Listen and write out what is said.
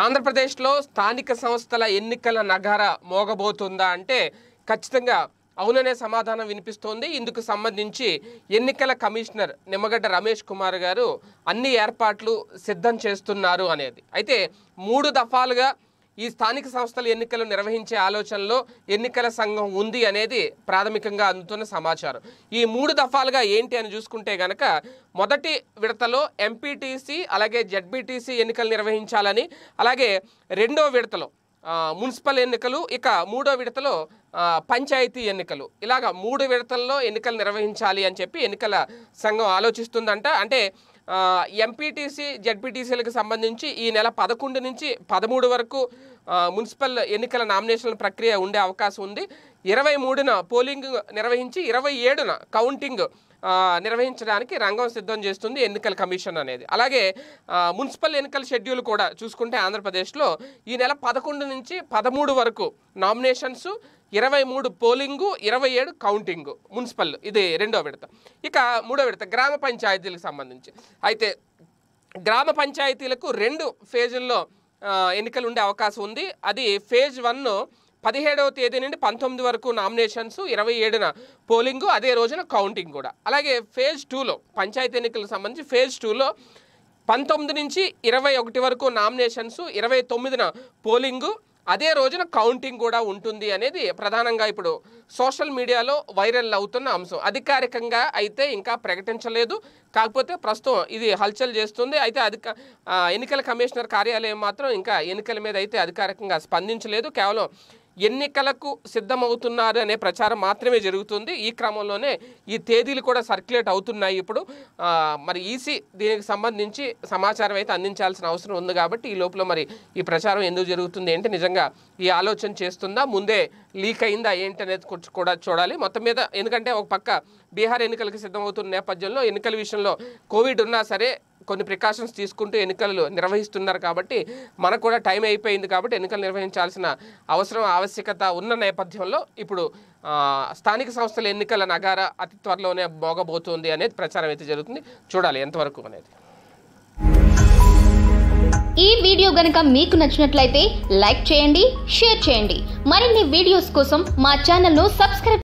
ఆంధ్రప్రదేశ్లో స్థానిక సంస్థల ఎన్నికల నగర మోగబోతుందా అంటే ఖచ్చితంగా అవుననే సమాధానం వినిపిస్తోంది ఇందుకు సంబంధించి ఎన్నికల కమిషనర్ నిమ్మగడ్డ రమేష్ కుమార్ గారు అన్ని ఏర్పాట్లు సిద్ధం చేస్తున్నారు అనేది అయితే మూడు దఫాలుగా ఈ స్థానిక సంస్థల ఎన్నికలు నిర్వహించే ఆలోచనలో ఎన్నికల సంఘం ఉంది అనేది ప్రాథమికంగా అందుతున్న సమాచారం ఈ మూడు దఫాలుగా ఏంటి అని చూసుకుంటే గనక మొదటి విడతలో ఎంపీటీసీ అలాగే జడ్బీటీసీ ఎన్నికలు నిర్వహించాలని అలాగే రెండో విడతలో మున్సిపల్ ఎన్నికలు ఇక మూడో విడతలో పంచాయతీ ఎన్నికలు ఇలాగ మూడు విడతల్లో ఎన్నికలు నిర్వహించాలి అని చెప్పి ఎన్నికల సంఘం ఆలోచిస్తుందంట అంటే ఎంపీటీసీ జడ్పీటీసీలకు సంబంధించి ఈ నెల పదకొండు నుంచి పదమూడు వరకు మున్సిపల్ ఎన్నికల నామినేషన్ల ప్రక్రియ ఉండే అవకాశం ఉంది ఇరవై మూడున పోలింగ్ నిర్వహించి ఇరవై ఏడున కౌంటింగ్ నిర్వహించడానికి రంగం సిద్ధం చేస్తుంది ఎన్నికల కమిషన్ అనేది అలాగే మున్సిపల్ ఎన్నికల షెడ్యూల్ కూడా చూసుకుంటే ఆంధ్రప్రదేశ్లో ఈ నెల పదకొండు నుంచి పదమూడు వరకు నామినేషన్స్ ఇరవై మూడు పోలింగు ఇరవై ఏడు కౌంటింగు మున్సిపల్ ఇది రెండో విడత ఇక మూడో విడత గ్రామ పంచాయతీలకు సంబంధించి అయితే గ్రామ పంచాయతీలకు రెండు ఫేజుల్లో ఎన్నికలు ఉండే అవకాశం ఉంది అది ఫేజ్ వన్ పదిహేడవ తేదీ నుండి పంతొమ్మిది వరకు నామినేషన్స్ ఇరవై ఏడున పోలింగు అదే రోజున కౌంటింగ్ కూడా అలాగే ఫేజ్ టూలో పంచాయతీ ఎన్నికలకు సంబంధించి ఫేజ్ టూలో పంతొమ్మిది నుంచి ఇరవై ఒకటి వరకు నామినేషన్స్ ఇరవై తొమ్మిదిన పోలింగు అదే రోజున కౌంటింగ్ కూడా ఉంటుంది అనేది ప్రధానంగా ఇప్పుడు సోషల్ మీడియాలో వైరల్ అవుతున్న అంశం అధికారికంగా అయితే ఇంకా ప్రకటించలేదు కాకపోతే ప్రస్తుతం ఇది హల్చల్ చేస్తుంది అయితే అధిక ఎన్నికల కమిషనర్ కార్యాలయం మాత్రం ఇంకా ఎన్నికల మీద అయితే అధికారికంగా స్పందించలేదు కేవలం ఎన్నికలకు సిద్ధమవుతున్నారు అనే ప్రచారం మాత్రమే జరుగుతుంది ఈ క్రమంలోనే ఈ తేదీలు కూడా సర్క్యులేట్ అవుతున్నాయి ఇప్పుడు మరి ఈసీ దీనికి సంబంధించి సమాచారం అయితే అందించాల్సిన అవసరం ఉంది కాబట్టి ఈ లోపల మరి ఈ ప్రచారం ఎందుకు జరుగుతుంది ఏంటి నిజంగా ఈ ఆలోచన చేస్తుందా ముందే లీక్ అయిందా ఏంటి అనేది కూడా చూడాలి మొత్తం మీద ఎందుకంటే ఒక పక్క బీహార్ ఎన్నికలకు సిద్ధమవుతున్న నేపథ్యంలో ఎన్నికల విషయంలో కోవిడ్ ఉన్నా సరే కొన్ని ప్రికాషన్స్ తీసుకుంటూ ఎన్నికలు నిర్వహిస్తున్నారు కాబట్టి మనకు కూడా టైం అయిపోయింది కాబట్టి ఎన్నికలు నిర్వహించాల్సిన అవసరం ఆవశ్యకత ఉన్న నేపథ్యంలో ఇప్పుడు స్థానిక సంస్థల ఎన్నికల నగార అతి త్వరలోనే మోగబోతుంది అనేది ప్రచారం అయితే జరుగుతుంది చూడాలి ఎంతవరకు అనేది ఈ వీడియో గనక మీకు నచ్చినట్లయితే లైక్ చేయండి షేర్ చేయండి మరిన్ని వీడియోస్ కోసం మా ఛానల్ను సబ్స్క్రైబ్